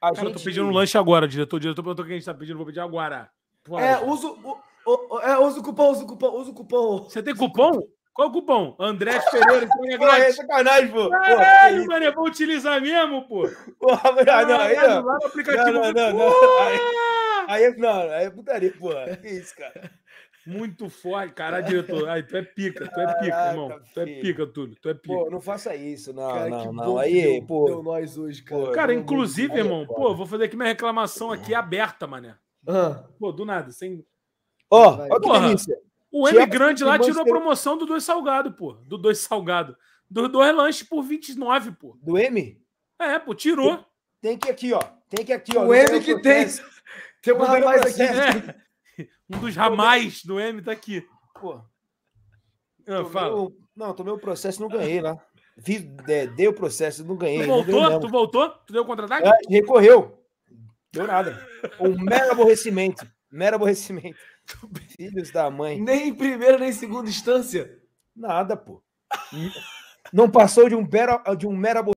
Ah, eu tô pedindo um lanche agora, diretor. diretor perguntou o que a gente tá pedindo, vou pedir agora. É, usa o, o, é, usa o cupom, usa o cupom, usa o cupom. Você tem cupom? Qual é o cupom? André Pereira, entrega grátis. É sacanagem, pô. Caralho, mano, eu vou é utilizar mesmo, pô. Porra, ah, não, aí não. Lá no aplicativo. Não, não, não. não. Aí, aí, não, aí é putaria, pô. Que isso, cara. Muito forte, caralho, diretor. Aí, tu é pica, tu é pica, Caraca, irmão. Filho. Tu é pica, Túlio, tu é pica. Pô, não faça isso, não, cara, não, não. Aí, pô. Deu nós hoje, cara. Pô, cara, inclusive, aí, irmão, pô, vou fazer aqui minha reclamação aqui aberta, mané. Ah. Pô, do nada, sem... Ó, oh, ó que delícia. O M Grande lá tirou a promoção do dois salgado, pô. Do dois salgado. Do dois lanche por 29, pô. Do M? É, pô, tirou. Tem que aqui, ó. Tem que aqui, ó. O M que tem. Temos mais aqui. É. Um dos ramais do M tá aqui. Pô. Não, ah, fala. O, não, tomei o processo e não ganhei lá. Vi, de, é, dei o processo, não ganhei. Tu voltou? Ganhei tu voltou? Tu deu contra-ataque? É, recorreu. Deu nada. Um mero aborrecimento. Mero aborrecimento. Filhos da mãe. Nem em primeira, nem em segunda instância. Nada, pô. Não passou de um mero, de um mero aborrecimento.